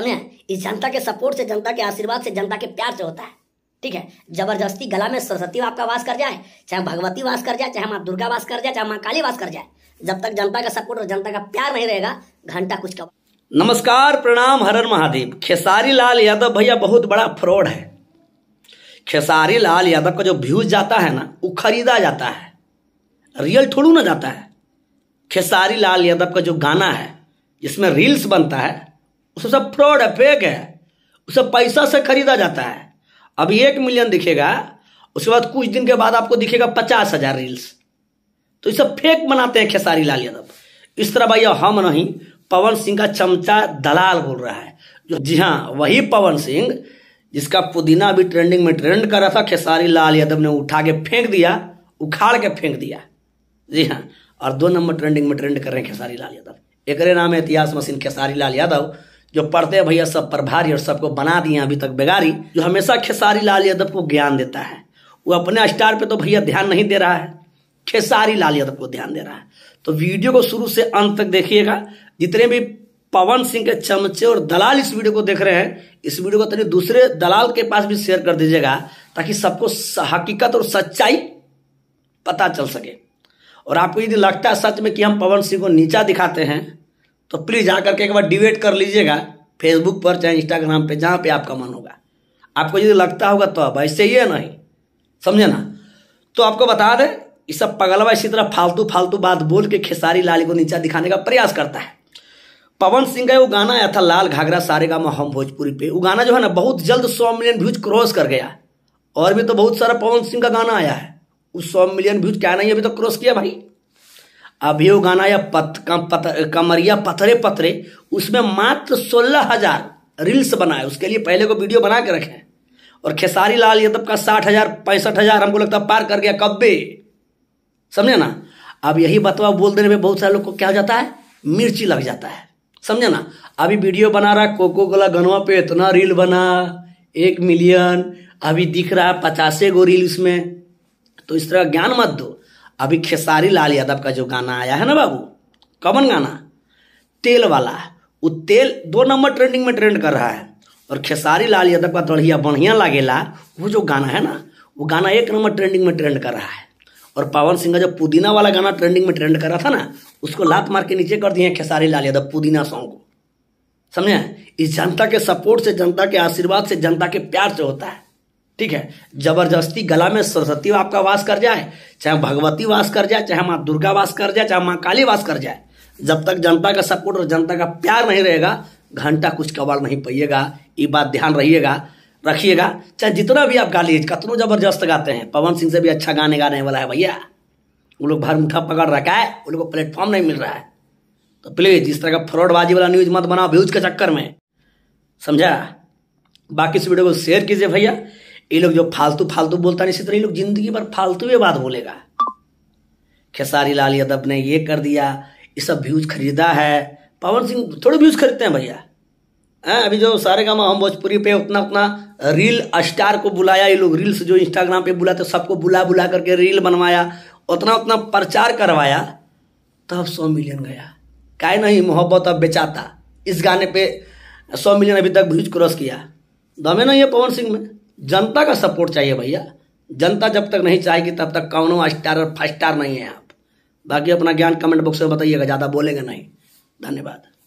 समझे इस जनता के सपोर्ट से जनता के आशीर्वाद से जनता के प्यार से होता है ठीक है जबरदस्ती गला में सरस्वती आपका वास कर जाए चाहे भगवती वास कर जाए चाहे माँ दुर्गा वास कर जाए चाहे माँ काली वास कर जाए जब तक जनता का सपोर्ट और जनता का प्यार नहीं रहेगा घंटा कुछ का नमस्कार प्रणाम हरर महादेव खेसारी लाल यादव भैया बहुत बड़ा फ्रॉड है खेसारी लाल यादव का जो व्यूज जाता है ना वो खरीदा जाता है रियल थोड़ू ना जाता है खेसारी लाल यादव का जो गाना है जिसमें रील्स बनता है वो सब फ्रॉड है फेक है उसे पैसा से खरीदा जाता है अभी एक मिलियन दिखेगा उसके बाद कुछ दिन के बाद आपको दिखेगा पचास हजार रील्स तो इसे फेक बनाते हैं खेसारी लाल यादव इस तरह भाई हम नहीं पवन सिंह का चमचा दलाल बोल रहा है जो जी हाँ वही पवन सिंह जिसका पुदीना भी ट्रेंडिंग में ट्रेंड कर रहा था खेसारी लाल यादव ने उठा के फेंक दिया उखाड़ के फेंक दिया जी हाँ और दो नंबर ट्रेंडिंग में ट्रेंड कर रहे हैं खेसारी लाल यादव एक नाम है इतिहास मशीन खेसारी लाल यादव जो पढ़ते हैं भैया सब प्रभारी और सबको बना दिए अभी तक बेगारी जो हमेशा खेसारी लाल यादव को ज्ञान देता है वो अपने स्टार पे तो भैया ध्यान नहीं दे रहा है खेसारी लाल यादव को ध्यान दे रहा है तो वीडियो को शुरू से अंत तक देखिएगा जितने भी पवन सिंह के चमचे और दलाल इस वीडियो को देख रहे हैं इस वीडियो को तो दूसरे दलाल के पास भी शेयर कर दीजिएगा ताकि सबको हकीकत और सच्चाई पता चल सके और आपको यदि लगता है सच में कि हम पवन सिंह को नीचा दिखाते हैं तो प्लीज़ आकर के एक बार डिबेट कर लीजिएगा फेसबुक पर चाहे इंस्टाग्राम पे जहाँ पे आपका मन होगा आपको यदि लगता होगा तो अब ऐसे ही है नहीं समझे ना तो आपको बता दें ये सब पगलवा इसी तरह फालतू फालतू बात बोल के खेसारी लाल को नीचा दिखाने का प्रयास करता है पवन सिंह का वो गाना आया था लाल घाघरा सारे गा हम भोजपुरी पे वो गाना जो है ना बहुत जल्द सौ मिलियन व्यूज क्रॉस कर गया और भी तो बहुत सारा पवन सिंह का गाना आया है उस सौ मिलियन व्यूज क्या नहीं अभी तो क्रॉस किया भाई अभियोग गाना या पत, कम, पत, कमरिया पथरे पथरे उसमें मात्र सोलह हजार रील्स बनाए उसके लिए पहले को वीडियो बना के रखे और खेसारी लाल यादव का साठ हजार पैंसठ हजार हमको लगता पार कर गया कब्बे समझे ना अब यही बतवा बोल देने में बहुत सारे लोग को क्या हो जाता है मिर्ची लग जाता है समझे ना अभी वीडियो बना रहा कोको गला गनवा पे इतना रील बना एक मिलियन अभी दिख रहा है पचासे गो रील इसमें तो इस तरह ज्ञान मत दो अभी खेसारी लाल यादव का जो गाना आया है ना बाबू कॉमन गाना तेल वाला वो तेल दो नंबर ट्रेंडिंग में ट्रेंड कर रहा है और खेसारी लाल यादव का दढ़िया बढ़िया लागेला वो जो गाना है ना वो गाना एक नंबर ट्रेंडिंग में ट्रेंड कर रहा है और पवन सिंह का जो पुदीना वाला गाना ट्रेंडिंग में ट्रेंड कर रहा था ना उसको लात मार के नीचे कर दिए हैं खेसारी लाल यादव पुदीना सॉन्ग को समझे इस जनता के सपोर्ट से जनता के आशीर्वाद से जनता के प्यार से होता है ठीक है जबरदस्ती गला में सरस्वती आपका वास कर जाए चाहे भगवती वास कर जाए चाहे माँ दुर्गा वास कर जाए चाहे माँ काली वास कर जाए जब तक जनता का सपोर्ट और जनता का प्यार नहीं रहेगा घंटा कुछ कबाड़ नहीं पाइएगा ये बात ध्यान रहिएगा रखिएगा चाहे जितना भी आप गा लीजिए कतनों जबरदस्त गाते हैं पवन सिंह से भी अच्छा गाने गाने वाला है भैया वो लोग भर मुठा पकड़ रखा है उन लोग को प्लेटफॉर्म नहीं मिल रहा है तो प्लीज़ इस तरह का फ्रॉडबाजी वाला न्यूज़ मत बनाओ व्यूज के चक्कर में समझा बाकी इस वीडियो को शेयर कीजिए भैया ये लोग जो फालतू फालतू बोलता नहीं इसी तरह लोग जिंदगी भर फालतू ही बात बोलेगा खेसारी लाल यादव ने ये कर दिया ये सब व्यूज खरीदा है पवन सिंह थोड़े व्यूज खरीदते हैं भैया हैं अभी जो सारे का हम भोजपुरी पे उतना उतना रील स्टार को बुलाया ये लोग रील्स जो इंस्टाग्राम पे बुलाते सबको बुला बुला करके रील बनवाया उतना उतना प्रचार करवाया तब सौ मिलियन गया का नहीं मोहब्बत अब बेचाता इस गाने पे सौ मिलियन अभी तक व्यूज क्रॉस किया दमे नहीं है पवन सिंह में जनता का सपोर्ट चाहिए भैया जनता जब तक नहीं चाहेगी तब तक कौनो स्टार और फाइव स्टार नहीं है आप बाकी अपना ज्ञान कमेंट बॉक्स में बताइएगा ज़्यादा बोलेंगे नहीं धन्यवाद